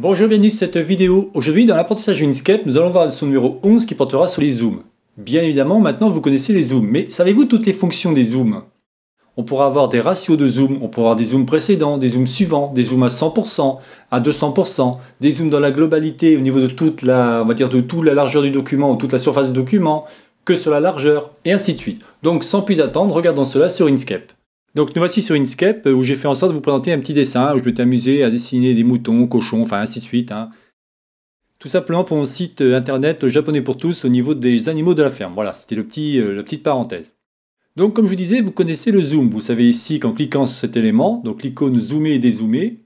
Bonjour, bienvenue cette vidéo. Aujourd'hui, dans l'apprentissage Inkscape. nous allons voir le son numéro 11 qui portera sur les zooms. Bien évidemment, maintenant vous connaissez les zooms, mais savez-vous toutes les fonctions des zooms On pourra avoir des ratios de zoom, on pourra avoir des zooms précédents, des zooms suivants, des zooms à 100%, à 200%, des zooms dans la globalité au niveau de toute la, on va dire de toute la largeur du document ou toute la surface du document, que sur la largeur, et ainsi de suite. Donc sans plus attendre, regardons cela sur Inkscape. Donc nous voici sur Inkscape euh, où j'ai fait en sorte de vous présenter un petit dessin où je m'étais amusé à dessiner des moutons, cochons, enfin ainsi de suite. Hein. Tout simplement pour mon site euh, internet japonais pour tous au niveau des animaux de la ferme. Voilà, c'était petit, euh, la petite parenthèse. Donc comme je vous disais, vous connaissez le zoom. Vous savez ici qu'en cliquant sur cet élément, donc l'icône zoomer et dézoomer,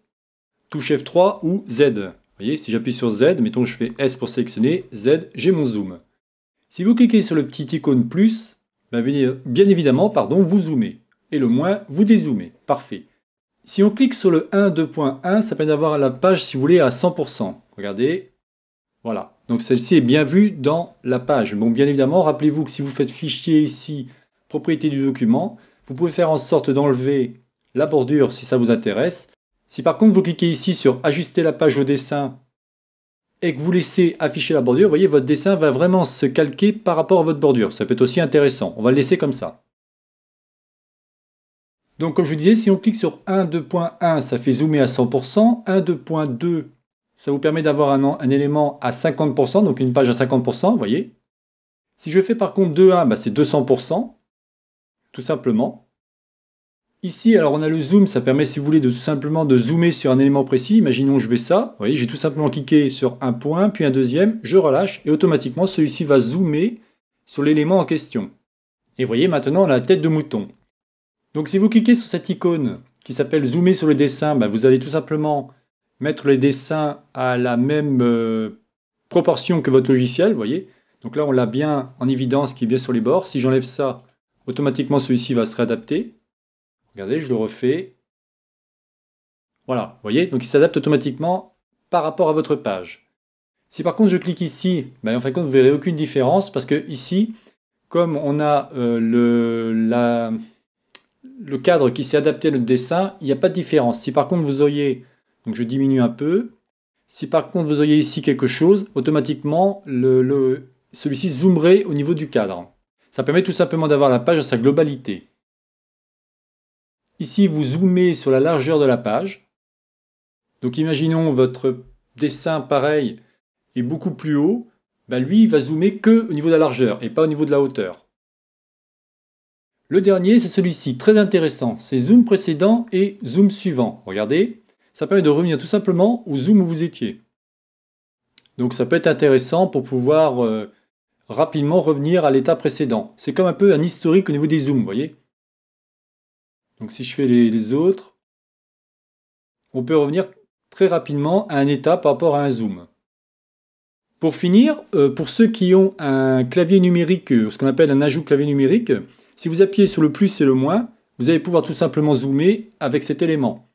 touche F3 ou Z. Vous voyez, si j'appuie sur Z, mettons que je fais S pour sélectionner, Z, j'ai mon zoom. Si vous cliquez sur le petit icône plus, ben, bien évidemment, pardon, vous zoomez et le moins, vous dézoomez. Parfait. Si on clique sur le 1, 2.1, ça permet d'avoir la page, si vous voulez, à 100%. Regardez. Voilà. Donc celle-ci est bien vue dans la page. Bon, bien évidemment, rappelez-vous que si vous faites fichier ici, propriété du document, vous pouvez faire en sorte d'enlever la bordure si ça vous intéresse. Si par contre vous cliquez ici sur ajuster la page au dessin et que vous laissez afficher la bordure, vous voyez, votre dessin va vraiment se calquer par rapport à votre bordure. Ça peut être aussi intéressant. On va le laisser comme ça. Donc comme je vous disais, si on clique sur 2.1, ça fait zoomer à 100%. 2.2, ça vous permet d'avoir un, élément à 50%, donc une page à 50%, vous voyez. Si je fais par contre 2.1, bah, c'est 200%, tout simplement. Ici, alors on a le zoom, ça permet si vous voulez de tout simplement de zoomer sur un élément précis. Imaginons que je vais ça, vous voyez, j'ai tout simplement cliqué sur un point, puis un deuxième, je relâche, et automatiquement celui-ci va zoomer sur l'élément en question. Et vous voyez, maintenant on a la tête de mouton. Donc si vous cliquez sur cette icône qui s'appelle zoomer sur le dessin, bah, vous allez tout simplement mettre les dessins à la même euh, proportion que votre logiciel, vous voyez. Donc là, on l'a bien en évidence qui est bien sur les bords. Si j'enlève ça, automatiquement celui-ci va se réadapter. Regardez, je le refais. Voilà, vous voyez, donc il s'adapte automatiquement par rapport à votre page. Si par contre je clique ici, bah, en fin de compte, vous ne verrez aucune différence parce que ici, comme on a euh, le, la, le cadre qui s'est adapté à notre dessin, il n'y a pas de différence. Si par contre vous auriez, donc je diminue un peu, si par contre vous auriez ici quelque chose, automatiquement le, celui-ci zoomerait au niveau du cadre. Ça permet tout simplement d'avoir la page à sa globalité. Ici, vous zoomez sur la largeur de la page. Donc imaginons votre dessin pareil est beaucoup plus haut, ben, lui il va zoomer que au niveau de la largeur et pas au niveau de la hauteur. Le dernier, c'est celui-ci, très intéressant. C'est zoom précédent et zoom suivant. Regardez, ça permet de revenir tout simplement au zoom où vous étiez. Donc ça peut être intéressant pour pouvoir euh, rapidement revenir à l'état précédent. C'est comme un peu un historique au niveau des zooms, vous voyez Donc si je fais les autres, on peut revenir très rapidement à un état par rapport à un zoom. Pour finir, euh, pour ceux qui ont un clavier numérique, euh, ce qu'on appelle un ajout clavier numérique, si vous appuyez sur le plus et le moins, vous allez pouvoir tout simplement zoomer avec cet élément.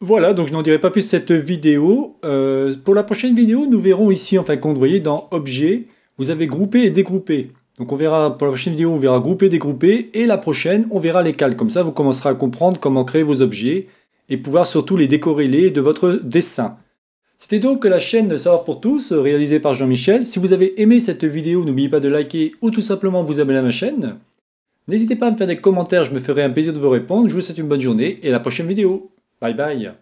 Voilà, donc je n'en dirai pas plus cette vidéo. Euh, pour la prochaine vidéo, nous verrons ici, enfin, compte, vous voyez, dans objets, vous avez groupé et dégroupé. Donc on verra, pour la prochaine vidéo, on verra grouper, dégrouper, et la prochaine, on verra les calques. Comme ça, vous commencerez à comprendre comment créer vos objets et pouvoir surtout les décorréler de votre dessin. C'était donc la chaîne de Savoir pour tous, réalisée par Jean-Michel. Si vous avez aimé cette vidéo, n'oubliez pas de liker ou tout simplement vous abonner à ma chaîne. N'hésitez pas à me faire des commentaires, je me ferai un plaisir de vous répondre. Je vous souhaite une bonne journée et à la prochaine vidéo. Bye bye